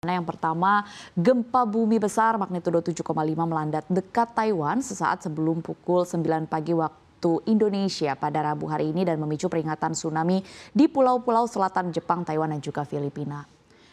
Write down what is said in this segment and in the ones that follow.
Nah, yang pertama, gempa bumi besar magnitudo 7,5 melanda dekat Taiwan sesaat sebelum pukul 9 pagi waktu Indonesia pada Rabu hari ini dan memicu peringatan tsunami di pulau-pulau selatan Jepang, Taiwan dan juga Filipina.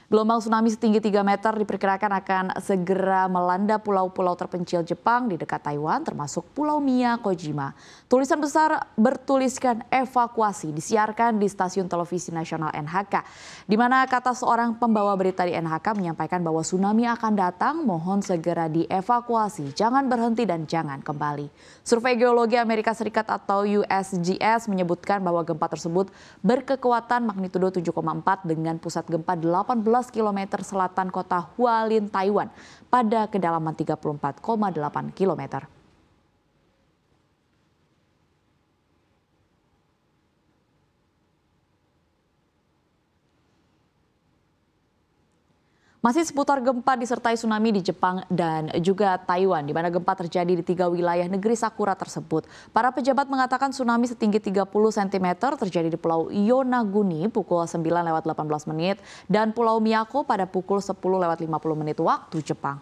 Gelombang tsunami setinggi 3 meter diperkirakan akan segera melanda pulau-pulau terpencil Jepang di dekat Taiwan termasuk Pulau Miyakojima. Tulisan besar bertuliskan evakuasi disiarkan di stasiun televisi nasional NHK di mana kata seorang pembawa berita di NHK menyampaikan bahwa tsunami akan datang, mohon segera dievakuasi, jangan berhenti dan jangan kembali. Survei Geologi Amerika Serikat atau USGS menyebutkan bahwa gempa tersebut berkekuatan magnitudo 7,4 dengan pusat gempa 18 km selatan kota hualin taiwan pada kedalaman 34,8 km. Masih seputar gempa disertai tsunami di Jepang dan juga Taiwan, di mana gempa terjadi di tiga wilayah negeri Sakura tersebut. Para pejabat mengatakan tsunami setinggi 30 cm terjadi di Pulau Yonaguni pukul 9 lewat 18 menit dan Pulau Miyako pada pukul 10 lewat 50 menit waktu Jepang.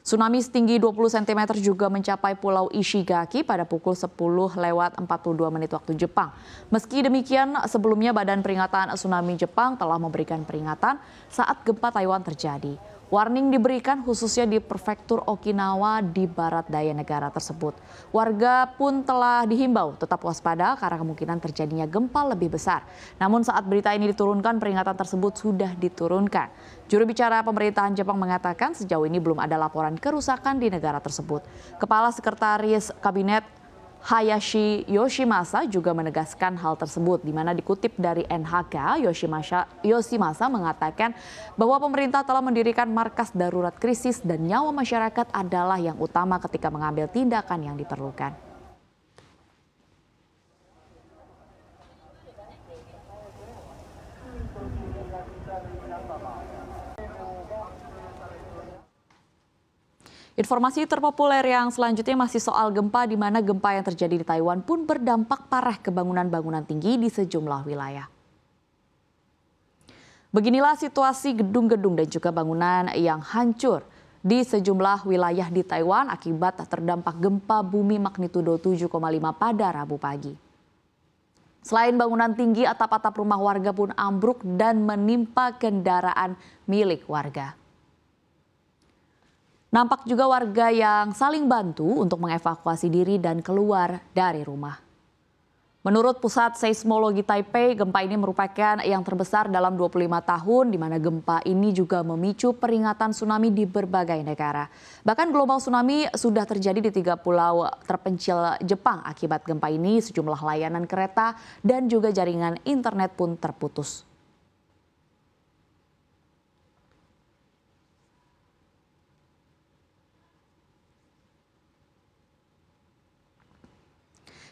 Tsunami setinggi 20 cm juga mencapai Pulau Ishigaki pada pukul 10 lewat 42 menit waktu Jepang. Meski demikian, sebelumnya Badan Peringatan Tsunami Jepang telah memberikan peringatan saat gempa Taiwan terjadi. Warning diberikan khususnya di prefektur Okinawa di barat daya negara tersebut. Warga pun telah dihimbau tetap waspada karena kemungkinan terjadinya gempa lebih besar. Namun saat berita ini diturunkan peringatan tersebut sudah diturunkan. Juru bicara pemerintahan Jepang mengatakan sejauh ini belum ada laporan kerusakan di negara tersebut. Kepala Sekretaris Kabinet Hayashi Yoshimasa juga menegaskan hal tersebut di mana dikutip dari NHK Yoshimasa, Yoshimasa mengatakan bahwa pemerintah telah mendirikan markas darurat krisis dan nyawa masyarakat adalah yang utama ketika mengambil tindakan yang diperlukan. Informasi terpopuler yang selanjutnya masih soal gempa di mana gempa yang terjadi di Taiwan pun berdampak parah ke bangunan-bangunan tinggi di sejumlah wilayah. Beginilah situasi gedung-gedung dan juga bangunan yang hancur di sejumlah wilayah di Taiwan akibat terdampak gempa bumi magnitudo 7,5 pada Rabu pagi. Selain bangunan tinggi, atap-atap rumah warga pun ambruk dan menimpa kendaraan milik warga. Nampak juga warga yang saling bantu untuk mengevakuasi diri dan keluar dari rumah. Menurut Pusat Seismologi Taipei, gempa ini merupakan yang terbesar dalam 25 tahun di mana gempa ini juga memicu peringatan tsunami di berbagai negara. Bahkan global tsunami sudah terjadi di tiga pulau terpencil Jepang akibat gempa ini sejumlah layanan kereta dan juga jaringan internet pun terputus.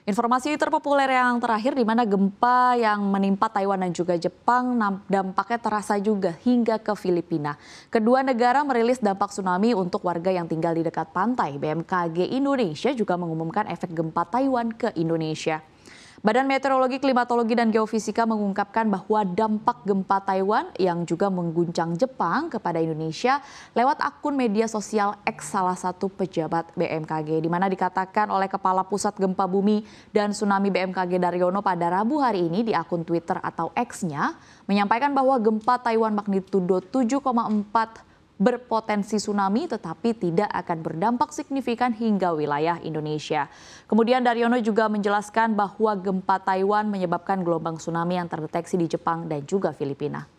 Informasi terpopuler yang terakhir di mana gempa yang menimpa Taiwan dan juga Jepang dampaknya terasa juga hingga ke Filipina. Kedua negara merilis dampak tsunami untuk warga yang tinggal di dekat pantai. BMKG Indonesia juga mengumumkan efek gempa Taiwan ke Indonesia. Badan Meteorologi, Klimatologi, dan Geofisika mengungkapkan bahwa dampak gempa Taiwan yang juga mengguncang Jepang kepada Indonesia lewat akun media sosial X salah satu pejabat BMKG, di mana dikatakan oleh Kepala Pusat Gempa Bumi dan Tsunami BMKG Daryono pada Rabu hari ini di akun Twitter atau X-nya, menyampaikan bahwa gempa Taiwan magnitudo 7,4 berpotensi tsunami tetapi tidak akan berdampak signifikan hingga wilayah Indonesia. Kemudian Daryono juga menjelaskan bahwa gempa Taiwan menyebabkan gelombang tsunami yang terdeteksi di Jepang dan juga Filipina.